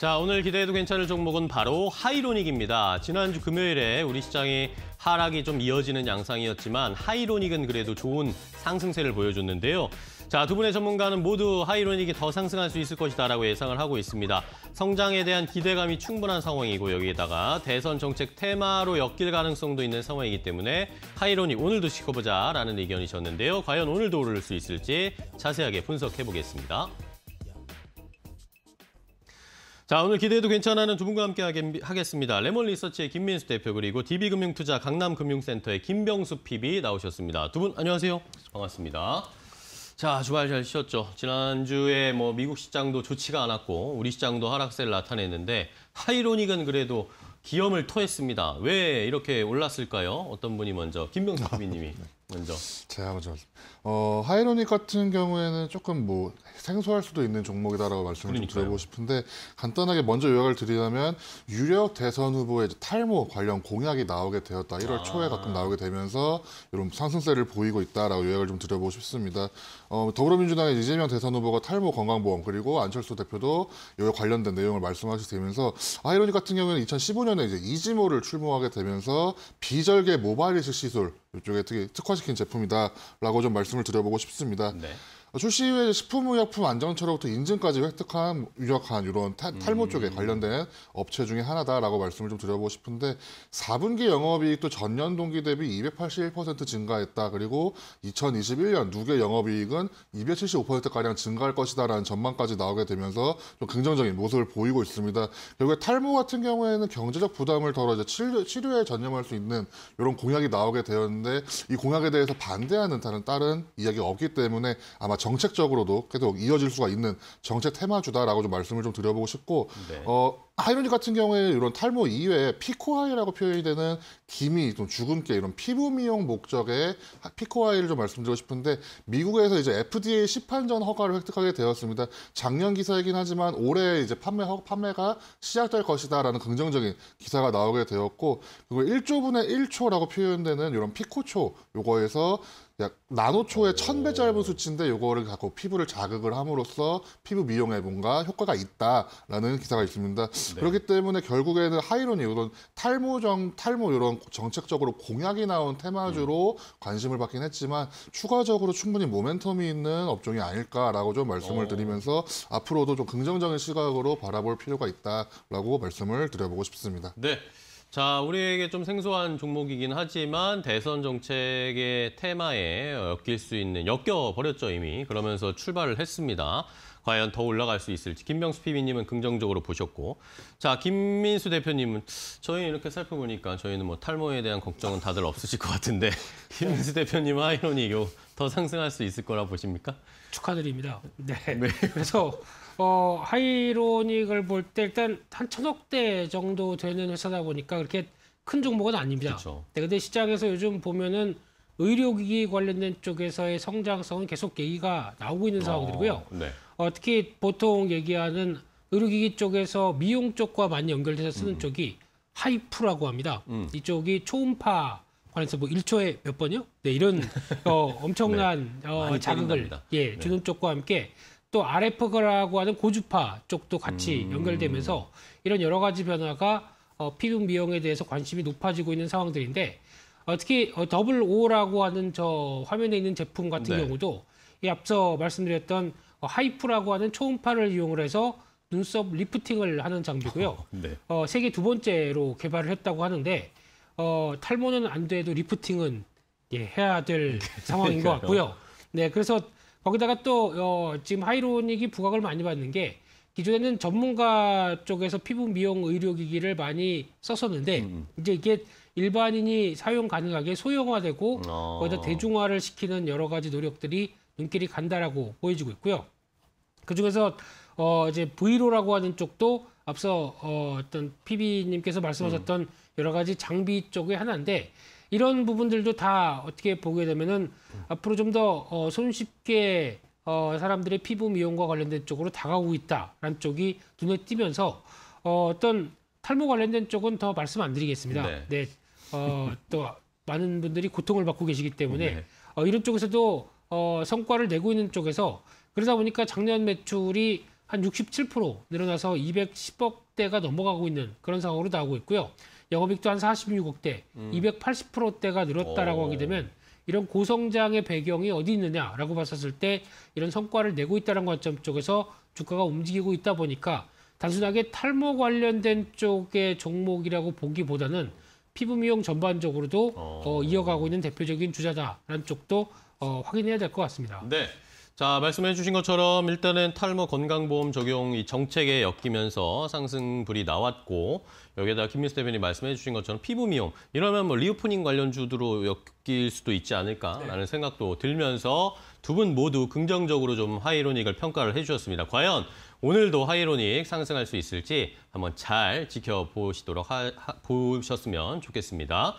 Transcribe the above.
자, 오늘 기대해도 괜찮을 종목은 바로 하이로닉입니다. 지난주 금요일에 우리 시장이 하락이 좀 이어지는 양상이었지만 하이로닉은 그래도 좋은 상승세를 보여줬는데요. 자, 두 분의 전문가는 모두 하이로닉이 더 상승할 수 있을 것이다라고 예상을 하고 있습니다. 성장에 대한 기대감이 충분한 상황이고 여기에다가 대선 정책 테마로 엮일 가능성도 있는 상황이기 때문에 하이로닉 오늘도 지켜보자라는 의견이셨는데요. 과연 오늘도 오를 수 있을지 자세하게 분석해 보겠습니다. 자 오늘 기대해도 괜찮아는 두 분과 함께 하겠습니다. 레몬 리서치의 김민수 대표 그리고 DB금융투자 강남금융센터의 김병수 PB 나오셨습니다. 두 분 안녕하세요. 반갑습니다. 자 주말 잘 쉬었죠. 지난주에 뭐 미국 시장도 좋지가 않았고 우리 시장도 하락세를 나타냈는데 하이로닉은 그래도 기염을 토했습니다. 왜 이렇게 올랐을까요? 어떤 분이 먼저 김병수 PB님이 네. 먼저. 제가 먼저. 어, 하이로닉 같은 경우에는 조금 뭐 생소할 수도 있는 종목이다라고 말씀을 좀 드리고 싶은데 간단하게 먼저 요약을 드리자면 유력 대선 후보의 탈모 관련 공약이 나오게 되었다. 1월 아. 초에 가끔 나오게 되면서 이런 상승세를 보이고 있다라고 요약을 좀 드려보고 싶습니다. 어, 더불어민주당의 이재명 대선 후보가 탈모 건강보험 그리고 안철수 대표도 요 관련된 내용을 말씀하시게 되면서 하이로닉 같은 경우에는 2015년에 이제 이지모를 출범하게 되면서 비절개 모발이식 시술 이쪽에 특히 특화시킨 제품이다라고 좀 말씀을 드려보고 싶습니다. 네. 출시후에 식품의약품 안전처로부터 인증까지 획득한 유력한 이런 탈, 탈모 음. 쪽에 관련된 업체 중에 하나다라고 말씀을 좀 드려보고 싶은데 4분기 영업이익도 전년 동기 대비 281% 증가했다. 그리고 2021년 누계 영업이익은 275%가량 증가할 것이다라는 전망까지 나오게 되면서 좀 긍정적인 모습을 보이고 있습니다. 결국에 탈모 같은 경우에는 경제적 부담을 덜어 이제 치료, 치료에 전념할 수 있는 이런 공약이 나오게 되었는데 이 공약에 대해서 반대하는 다른 다른 이야기가 없기 때문에 아마 정책적으로도 계속 이어질 수가 있는 정책 테마주다라고 좀 말씀을 좀 드려보고 싶고 네. 어, 하이런즈 같은 경우에 이런 탈모 이외에 피코하이라고 표현이 되는 기미, 좀 주근깨 이런 피부 미용 목적의 피코하이를 좀 말씀드리고 싶은데 미국에서 이제 FDA 시판전 허가를 획득하게 되었습니다. 작년 기사이긴 하지만 올해 이제 판매 판매가 시작될 것이다라는 긍정적인 기사가 나오게 되었고 그리고 1조분의 1초라고 표현되는 이런 피코초 요거에서 약 나노초의 천배 짧은 수치인데 요거를 갖고 피부를 자극을 함으로써 피부 미용에 뭔가 효과가 있다라는 기사가 있습니다. 네. 그렇기 때문에 결국에는 하이론이 이런 탈모정 탈모 이런 정책적으로 공약이 나온 테마주로 음. 관심을 받긴 했지만 추가적으로 충분히 모멘텀이 있는 업종이 아닐까라고 좀 말씀을 오. 어. 드리면서 앞으로도 좀 긍정적인 시각으로 바라볼 필요가 있다라고 말씀을 드려보고 싶습니다. 네. 자, 우리에게 좀 생소한 종목이긴 하지만 대선 정책의 테마에 엮일 수 있는, 엮여버렸죠, 이미. 그러면서 출발을 했습니다. 과연 더 올라갈 수 있을지. 김명수 PB님은 긍정적으로 보셨고. 자, 김민수 대표님은 저희 이렇게 살펴보니까 저희는 뭐 탈모에 대한 걱정은 다들 없으실 것 같은데 김민수 대표님아이러니 이거 더 상승할 수 있을 거라 보십니까? 축하드립니다. 네. 네. 그래서 어, 하이로닉을 볼 때 일단 한 천억대 정도 되는 회사다 보니까 그렇게 큰 종목은 아닙니다. 그데 네, 근 시장에서 요즘 보면은 의료기기 관련된 쪽에서의 성장성은 계속 얘기가 나오고 있는 상황이고요. 어, 네. 어, 특히 보통 얘기하는 의료기기 쪽에서 미용 쪽과 많이 연결돼서 쓰는 음. 쪽이 하이프라고 합니다. 음. 이쪽이 초음파 관해서 뭐 1초에 몇 번이요? 네, 이런 어, 엄청난 네. 어, 자극을 예, 네. 주는 네. 쪽과 함께 또 RF라고 하는 고주파 쪽도 같이 음. 연결되면서 이런 여러 가지 변화가 어, 피부 비용에 대해서 관심이 높아지고 있는 상황들인데 어, 특히 어, 더블 O라고 하는 저 화면에 있는 제품 같은 네. 경우도 이 앞서 말씀드렸던 어, 하이프라고 하는 초음파를 이용을 해서 눈썹 리프팅을 하는 장비고요. 네. 어, 세계 두 번째로 개발을 했다고 하는데 어, 탈모는 안 돼도 리프팅은 예, 해야 될 상황인 것 같고요. 네, 그래서 거기다가 또 어, 지금 하이로닉이 부각을 많이 받는 게 기존에는 전문가 쪽에서 피부 미용 의료기기를 많이 썼었는데 음. 음. 이제 이게 일반인이 사용 가능하게 소형화되고 어. 거기다 대중화를 시키는 여러 가지 노력들이 눈길이 간다라고 보여지고 있고요. 그중에서 어 이제 브이로라고 하는 쪽도 앞서 어 어떤 피비님께서 말씀하셨던 음. 여러 가지 장비 쪽의 하나인데 이런 부분들도 다 어떻게 보게 되면은 음. 앞으로 좀더 어, 손쉽게 어, 사람들의 피부 미용과 관련된 쪽으로 다가오고 있다라는 쪽이 눈에 띄면서 어, 어떤 탈모 관련된 쪽은 더 말씀 안 드리겠습니다. 네. 네. 어, 또 많은 분들이 고통을 받고 계시기 때문에 네. 어, 이런 쪽에서도 어, 성과를 내고 있는 쪽에서 그러다 보니까 작년 매출이 한 67% 늘어나서 210억 대가 넘어가고 있는 그런 상황으로 나오고 있고요. 영업이익도 한 46억대, 음. 280%대가 늘었다라고 오. 하게 되면 이런 고성장의 배경이 어디 있느냐라고 봤었을 때 이런 성과를 내고 있다는 관점 쪽에서 주가가 움직이고 있다 보니까 단순하게 탈모 관련된 쪽의 종목이라고 보기보다는 피부 미용 전반적으로도 어... 어, 이어가고 있는 대표적인 주자다라는 쪽도 어, 확인해야 될 것 같습니다. 네. 자, 말씀해 주신 것처럼 일단은 탈모 건강보험 적용 이 정책에 엮이면서 상승불이 나왔고 여기에다 김민수 대변인 말씀해 주신 것처럼 피부 미용 이러면 뭐 리오프닝 관련주도로 엮일 수도 있지 않을까라는 네. 생각도 들면서 두 분 모두 긍정적으로 좀 하이로닉을 평가를 해 주셨습니다. 과연 오늘도 하이로닉 상승할 수 있을지 한번 잘 지켜보시도록 하, 하, 보셨으면 좋겠습니다.